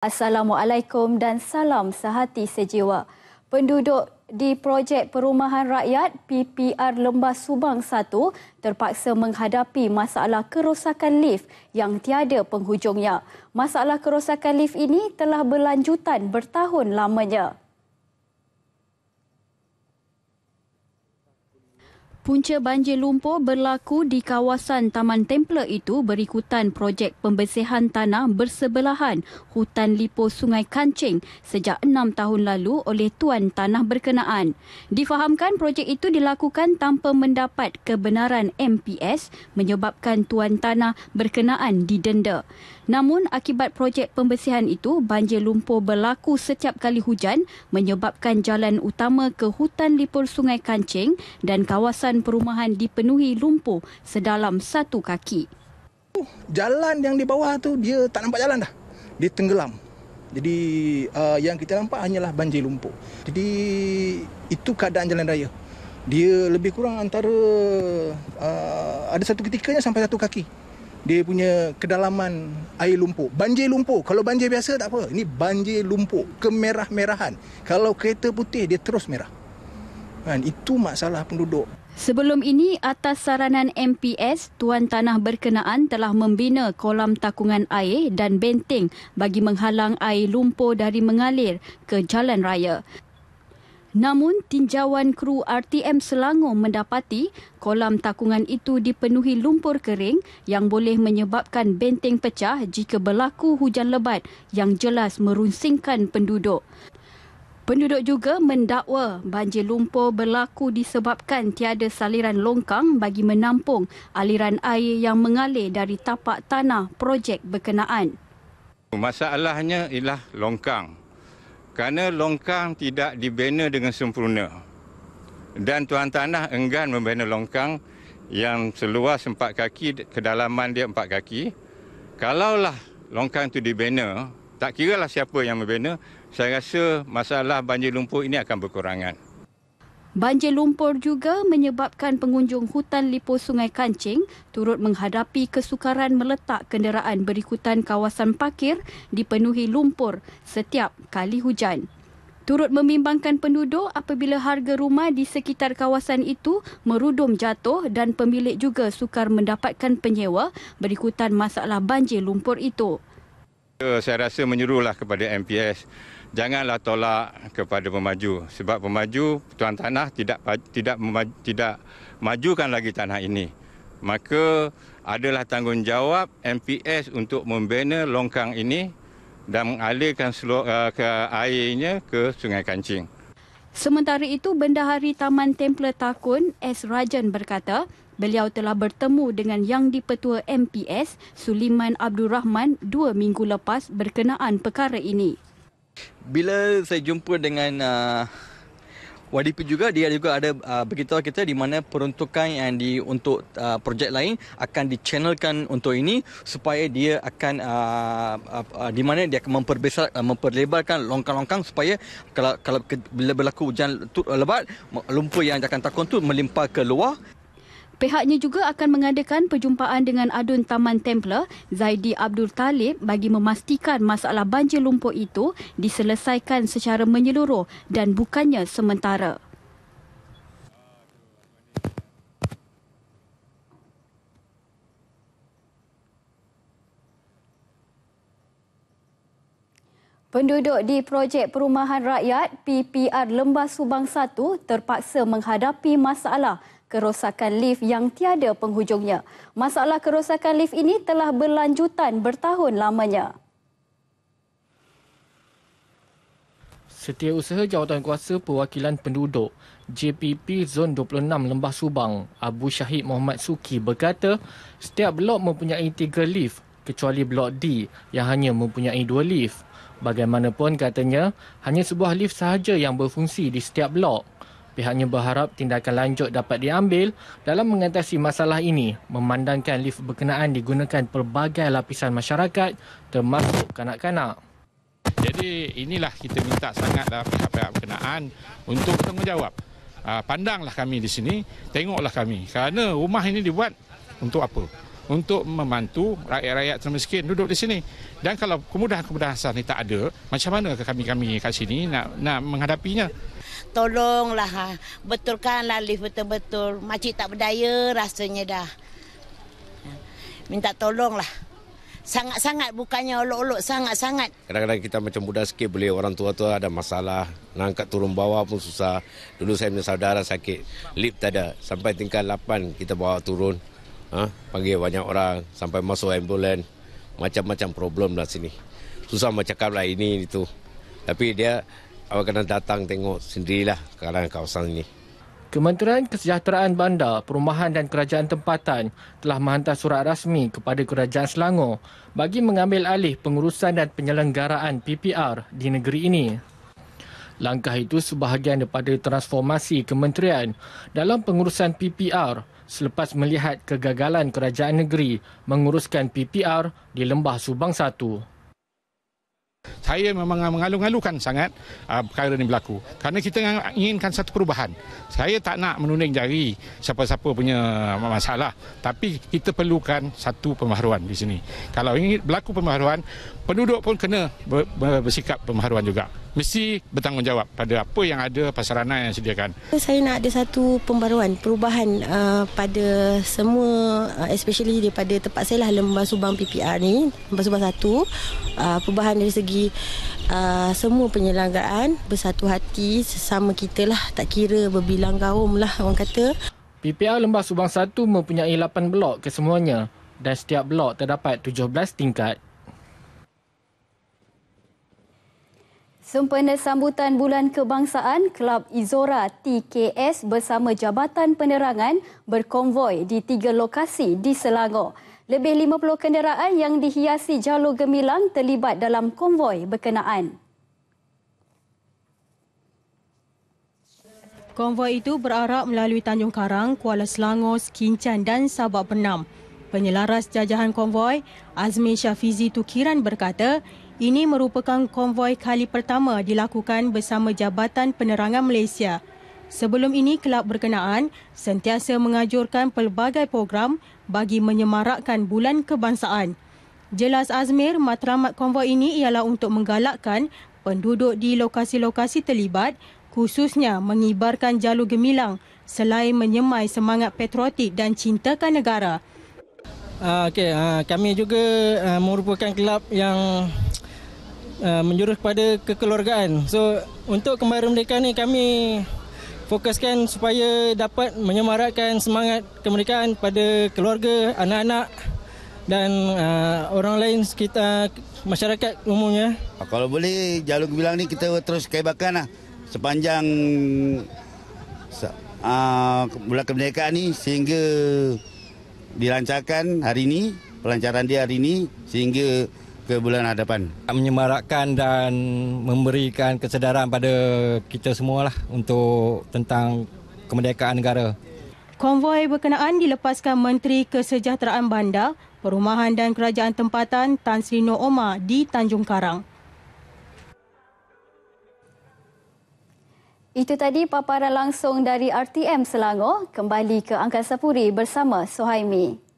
Assalamualaikum dan salam sehati sejiwa. Penduduk di projek perumahan rakyat PPR Lembah Subang 1 terpaksa menghadapi masalah kerosakan lift yang tiada penghujungnya. Masalah kerosakan lift ini telah berlanjutan bertahun lamanya. Punca banjir lumpur berlaku di kawasan Taman Templer itu berikutan projek pembersihan tanah bersebelahan hutan lipo Sungai Kancing sejak enam tahun lalu oleh Tuan Tanah Berkenaan. Difahamkan projek itu dilakukan tanpa mendapat kebenaran MPS menyebabkan Tuan Tanah Berkenaan didenda. Namun akibat projek pembersihan itu, banjir lumpur berlaku setiap kali hujan menyebabkan jalan utama ke hutan lipur Sungai Kancing dan kawasan perumahan dipenuhi lumpur sedalam satu kaki. Oh, jalan yang di bawah tu dia tak nampak jalan dah. Dia tenggelam. Jadi uh, yang kita nampak hanyalah banjir lumpur. Jadi itu keadaan jalan raya. Dia lebih kurang antara uh, ada satu ketikanya sampai satu kaki dia punya kedalaman air lumpur. Banjir lumpur. Kalau banjir biasa tak apa. Ini banjir lumpur. Kemerah-merahan. Kalau kereta putih, dia terus merah. Kan? Itu masalah penduduk. Sebelum ini, atas saranan MPS, Tuan Tanah Berkenaan telah membina kolam takungan air dan benteng bagi menghalang air lumpur dari mengalir ke jalan raya. Namun, tinjauan kru RTM Selangor mendapati kolam takungan itu dipenuhi lumpur kering yang boleh menyebabkan benteng pecah jika berlaku hujan lebat yang jelas merunsingkan penduduk. Penduduk juga mendakwa banjir lumpur berlaku disebabkan tiada saliran longkang bagi menampung aliran air yang mengalir dari tapak tanah projek berkenaan. Masalahnya ialah longkang kerana longkang tidak dibina dengan sempurna dan tuan tanah enggan membina longkang yang seluas empat kaki, kedalaman dia empat kaki, kalaulah longkang itu dibina, tak kiralah siapa yang membina, saya rasa masalah banjir lumpur ini akan berkurangan. Banjir lumpur juga menyebabkan pengunjung hutan lipo Sungai Kancing turut menghadapi kesukaran meletak kenderaan berikutan kawasan parkir dipenuhi lumpur setiap kali hujan. Turut memimbangkan penduduk apabila harga rumah di sekitar kawasan itu merudum jatuh dan pemilik juga sukar mendapatkan penyewa berikutan masalah banjir lumpur itu. Eh, saya rasa menyuruhlah kepada MPS janganlah tolak kepada pemaju sebab pemaju tuan tanah tidak tidak memaju, tidak majukan lagi tanah ini maka adalah tanggungjawab MPS untuk membina longkang ini dan mengalirkan seluruh, eh, uh, ke airnya ke Sungai Kancing. Sementara itu, Bendahari Taman Templa Takun S. Rajan berkata, beliau telah bertemu dengan Yang di MPS Suliman Abdul Rahman dua minggu lepas berkenaan perkara ini. Bila saya jumpa dengan uh, YDP juga, dia juga ada uh, beritahu kita di mana peruntukan yang di untuk uh, projek lain akan dichannelkan untuk ini supaya dia akan uh, uh, uh, di mana dia akan memperbesar uh, memperlebarkan longkang-longkang supaya kalau kalau ke, bila berlaku hujan lebat lumpur yang akan takon tu melimpah ke luar. Pihaknya juga akan mengadakan perjumpaan dengan adun Taman Templar Zaidi Abdul Talib bagi memastikan masalah banjir lumpur itu diselesaikan secara menyeluruh dan bukannya sementara. Penduduk di projek perumahan rakyat PPR Lembah Subang 1 terpaksa menghadapi masalah kerosakan lift yang tiada penghujungnya. Masalah kerosakan lift ini telah berlanjutan bertahun lamanya. usaha jawatan kuasa Perwakilan Penduduk JPP Zon 26 Lembah Subang Abu Syahid Muhammad Suki berkata setiap blok mempunyai tiga lift kecuali blok D yang hanya mempunyai dua lift. Bagaimanapun katanya, hanya sebuah lift sahaja yang berfungsi di setiap blok. Pihaknya berharap tindakan lanjut dapat diambil dalam mengatasi masalah ini memandangkan lift berkenaan digunakan pelbagai lapisan masyarakat termasuk kanak-kanak. Jadi inilah kita minta sangatlah pihak-pihak berkenaan untuk tanggungjawab. Ah, pandanglah kami di sini, tengoklah kami. Kerana rumah ini dibuat untuk apa? untuk membantu rakyat-rakyat termiskin duduk di sini. Dan kalau kemudahan-kemudahan asas ini tak ada, macam mana kami-kami kat sini nak, nak menghadapinya? Tolonglah, ha. betulkanlah lift betul-betul. Makcik tak berdaya rasanya dah. Ha. Minta tolonglah. Sangat-sangat bukannya olok-olok, sangat-sangat. Kadang-kadang kita macam budak sikit boleh orang tua tua ada masalah. Nangkat turun bawah pun susah. Dulu saya punya saudara sakit, lift tak ada. Sampai tingkat 8 kita bawa turun ha, panggil banyak orang sampai masuk ambulans macam-macam problem lah sini susah macam cakap lah ini itu tapi dia awak kena datang tengok sendirilah kerana kawasan ini Kementerian Kesejahteraan Bandar, Perumahan dan Kerajaan Tempatan telah menghantar surat rasmi kepada Kerajaan Selangor bagi mengambil alih pengurusan dan penyelenggaraan PPR di negeri ini. Langkah itu sebahagian daripada transformasi kementerian dalam pengurusan PPR selepas melihat kegagalan kerajaan negeri menguruskan PPR di Lembah Subang 1. Saya memang mengalu-alukan sangat uh, perkara ini berlaku. Kerana kita inginkan satu perubahan. Saya tak nak menuding jari siapa-siapa punya masalah. Tapi kita perlukan satu pembaharuan di sini. Kalau ingin berlaku pembaharuan, penduduk pun kena bersikap pembaharuan juga mesti bertanggungjawab pada apa yang ada pasaran yang sediakan. Saya nak ada satu pembaruan, perubahan uh, pada semua uh, especially daripada tempat saya lah Lembah Subang PPR ni, Lembah Subang 1 uh, perubahan dari segi uh, semua penyelenggaraan bersatu hati sesama kita lah tak kira berbilang kaum lah orang kata. PPR Lembah Subang 1 mempunyai 8 blok kesemuanya dan setiap blok terdapat 17 tingkat Sempena sambutan Bulan Kebangsaan, Kelab Izora TKS bersama Jabatan Penerangan berkonvoi di tiga lokasi di Selangor. Lebih 50 kenderaan yang dihiasi jalur gemilang terlibat dalam konvoi berkenaan. Konvoi itu berarak melalui Tanjung Karang, Kuala Selangor, Kinchan dan Sabak Bernam. Penyelaras jajahan konvoi, Azmin Syafizi Tukiran berkata, ini merupakan konvoi kali pertama dilakukan bersama Jabatan Penerangan Malaysia. Sebelum ini, Kelab Berkenaan sentiasa mengajurkan pelbagai program bagi menyemarakkan Bulan Kebangsaan. Jelas Azmir, matlamat konvoi ini ialah untuk menggalakkan penduduk di lokasi-lokasi terlibat khususnya mengibarkan jalur gemilang selain menyemai semangat patriotik dan cintakan negara. Uh, ah, okay, uh, ah, kami juga uh, merupakan kelab yang Uh, menjurus kepada kekeluargaan. So untuk kembara mereka ni kami fokuskan supaya dapat menyemarakkan semangat kemerdekaan pada keluarga, anak-anak dan uh, orang lain sekitar masyarakat umumnya. Ah, kalau boleh jalur bilang ni kita terus kebakan lah sepanjang uh, bulan kemerdekaan ni sehingga dilancarkan hari ini pelancaran dia hari ini sehingga ke bulan hadapan. Menyemarakkan dan memberikan kesedaran pada kita semua lah untuk tentang kemerdekaan negara. Konvoi berkenaan dilepaskan Menteri Kesejahteraan Bandar, Perumahan dan Kerajaan Tempatan Tan Sri Nur Omar di Tanjung Karang. Itu tadi paparan langsung dari RTM Selangor. Kembali ke Angkasa Puri bersama Sohaimi.